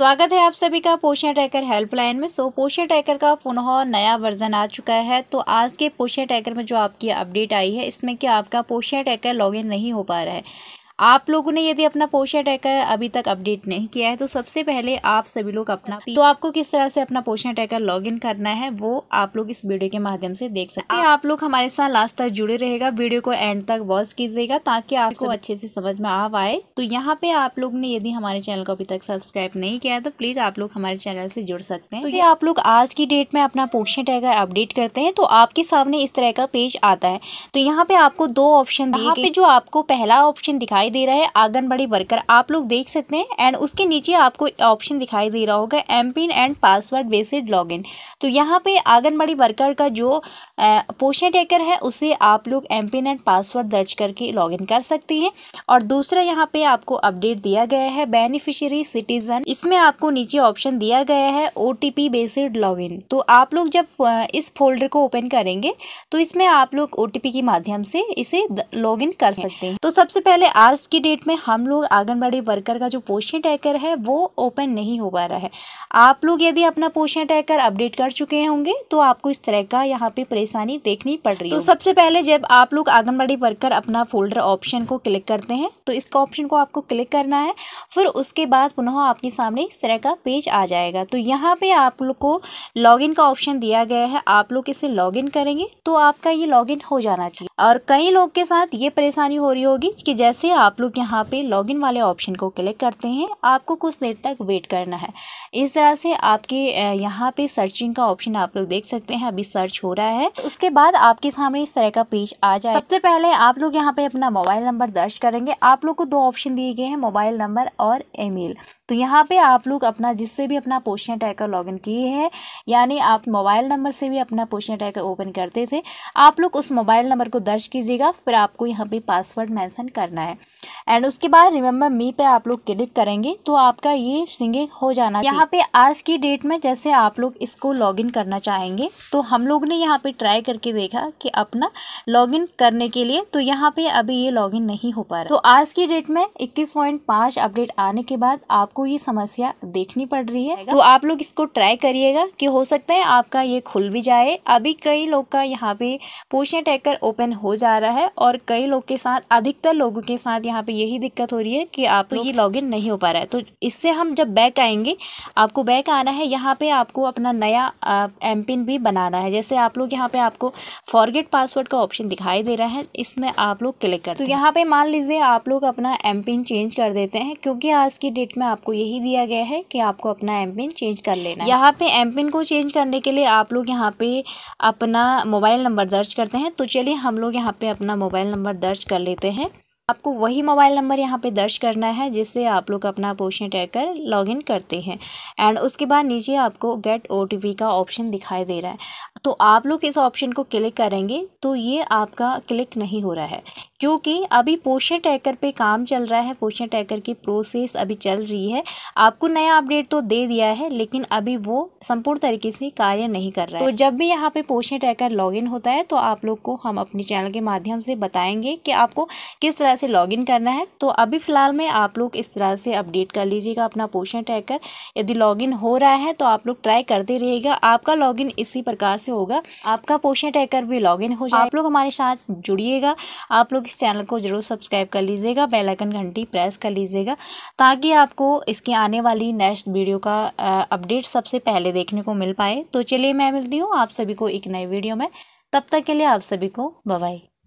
स्वागत है आप सभी का पोषण टैकर हेल्पलाइन में सो पोषण टैकर का पुनः नया वर्जन आ चुका है तो आज के पोषण टैकर में जो आपकी अपडेट आई है इसमें कि आपका पोषण टैकर लॉगिन नहीं हो पा रहा है आप लोगों ने यदि अपना पोषण अटैक अभी तक अपडेट नहीं किया है तो सबसे पहले आप सभी लोग अपना तो आपको किस तरह से अपना पोषण टैकर लॉग इन करना है वो आप लोग इस वीडियो के माध्यम से देख सकते हैं आप लोग हमारे साथ लास्ट तक जुड़े रहेगा वीडियो को एंड तक वॉच कीजिएगा ताकि आपको अच्छे से समझ में आ पाए तो यहाँ पे आप लोग ने यदि हमारे चैनल को अभी तक सब्सक्राइब नहीं किया है तो प्लीज आप लोग हमारे चैनल से जुड़ सकते हैं तो, तो ये आप लोग आज की डेट में अपना पोषण अटैक अपडेट करते हैं तो आपके सामने इस तरह का पेज आता है तो यहाँ पे आपको दो ऑप्शन दिए जो आपको पहला ऑप्शन दिखाई दिखाई दे रहा है आंगनबाड़ी वर्कर आप लोग देख सकते हैं एंड उसके नीचे आपको ऑप्शन दिखाई दे रहा होगा M PIN and password based login तो यहाँ पे आंगनबाड़ी वर्कर का जो पोषण टेकर है उसे आप लोग एम पिन एंड पासवर्ड दर्ज करके लॉगिन कर सकते हैं और दूसरा यहाँ पे आपको अपडेट दिया गया है बेनिफिशियरी सिटीजन इसमें आपको नीचे ऑप्शन दिया गया है ओ टी लॉग लॉगिन तो आप लोग जब इस फोल्डर को ओपन करेंगे तो इसमें आप लोग ओ के माध्यम से इसे लॉगिन कर सकते हैं तो सबसे पहले आर आज की डेट में हम लोग आंगनबाड़ी वर्कर का जो पोषण टैकर है वो ओपन नहीं हो पा रहा है आप लोग यदि अपना पोषण टैकर अपडेट कर चुके होंगे तो आपको इस तरह का यहाँ पे परेशानी देखनी पड़ रही है तो सबसे पहले जब आप लोग आंगनबाड़ी वर्कर अपना फोल्डर ऑप्शन को क्लिक करते हैं तो इसका ऑप्शन को आपको क्लिक करना है फिर उसके बाद पुनः आपके सामने इस तरह का पेज आ जाएगा तो यहाँ पे आप लोग को लॉगिन का ऑप्शन दिया गया है आप लोग इसे लॉगिन करेंगे तो आपका ये लॉगिन हो जाना चाहिए और कई लोग के साथ ये परेशानी हो रही होगी कि जैसे आप आप लोग यहाँ पे लॉगिन वाले ऑप्शन को क्लिक करते हैं आपको कुछ देर तक वेट करना है इस तरह से आपके यहाँ पे सर्चिंग का ऑप्शन आप लोग देख सकते हैं अभी सर्च हो रहा है उसके बाद आपके सामने इस तरह का पेज आ जाए सबसे पहले आप लोग यहाँ पे अपना मोबाइल नंबर दर्ज करेंगे आप लोग को दो ऑप्शन दिए गए हैं मोबाइल नंबर और मेल तो यहाँ पे आप लोग अपना जिससे भी अपना पोस्टन लॉग लॉगिन किए हैं यानी आप मोबाइल नंबर से भी अपना पोषण अटैकर ओपन करते थे आप लोग उस मोबाइल नंबर को दर्ज कीजिएगा फिर आपको यहाँ पे पासवर्ड मेंशन करना है एंड उसके बाद रिमेम्बर मी पे आप लोग क्लिक करेंगे तो आपका ये सिंगिंग हो जाना यहाँ पे आज की डेट में जैसे आप लोग इसको लॉगिन करना चाहेंगे तो हम लोग ने यहाँ पे ट्राई करके देखा कि अपना लॉगिन करने के लिए तो यहाँ पे अभी ये लॉगिन नहीं हो पा रहा तो आज की डेट में इक्कीस अपडेट आने के बाद आपको ये समस्या देखनी पड़ रही है तो आप लोग इसको ट्राई करिएगा कि हो सकता है आपका ये खुल भी जाए अभी कई लोग का यहाँ पे पोषण टैकर ओपन हो जा रहा है और कई लोग के साथ अधिकतर लोगों के साथ यहाँ पे यही दिक्कत हो रही है कि आप तो ये लॉगिन नहीं हो पा रहा है तो इससे हम जब बैक आएंगे आपको बैक आना है यहाँ पे आपको अपना नया एम पिन भी बनाना है जैसे आप लोग यहाँ पे आपको फॉरगेट पासवर्ड का ऑप्शन दिखाई दे रहा है इसमें आप लोग क्लिक करते तो यहाँ पे मान लीजिए आप लोग अपना एम पिन चेंज कर देते हैं क्योंकि आज की डेट में आपको यही दिया गया है कि आपको अपना एम पिन चेंज कर लेना यहाँ पे एम पिन को चेंज करने के लिए आप लोग यहाँ पे अपना मोबाइल नंबर दर्ज करते हैं तो चलिए हम लोग यहाँ पे अपना मोबाइल नंबर दर्ज कर लेते हैं आपको वही मोबाइल नंबर यहाँ पे दर्ज करना है जिससे आप लोग अपना पोषण टैग कर लॉगिन करते हैं एंड उसके बाद नीचे आपको गेट ओ का ऑप्शन दिखाई दे रहा है तो आप लोग इस ऑप्शन को क्लिक करेंगे तो ये आपका क्लिक नहीं हो रहा है क्योंकि अभी पोषण टैकर पे काम चल रहा है पोषण टैकर की प्रोसेस अभी चल रही है आपको नया अपडेट तो दे दिया है लेकिन अभी वो संपूर्ण तरीके से कार्य नहीं कर रहा है तो जब भी यहाँ पे पोषण टैकर लॉगिन होता है तो आप लोग को हम अपने चैनल के माध्यम से बताएंगे कि आपको किस तरह से लॉगिन करना है तो अभी फ़िलहाल में आप लोग इस तरह से अपडेट कर लीजिएगा अपना पोषण ट्रैकर यदि लॉगिन हो रहा है तो आप लोग ट्राई करते रहिएगा आपका लॉगिन इसी प्रकार से होगा आपका पोषण ट्रैकर भी लॉगिन हो जाए आप लोग हमारे साथ जुड़िएगा आप लोग इस चैनल को जरूर सब्सक्राइब कर लीजिएगा बेलाइकन घंटी प्रेस कर लीजिएगा ताकि आपको इसकी आने वाली नेक्स्ट वीडियो का अपडेट सबसे पहले देखने को मिल पाए तो चलिए मैं मिलती हूँ आप सभी को एक नई वीडियो में तब तक के लिए आप सभी को बाय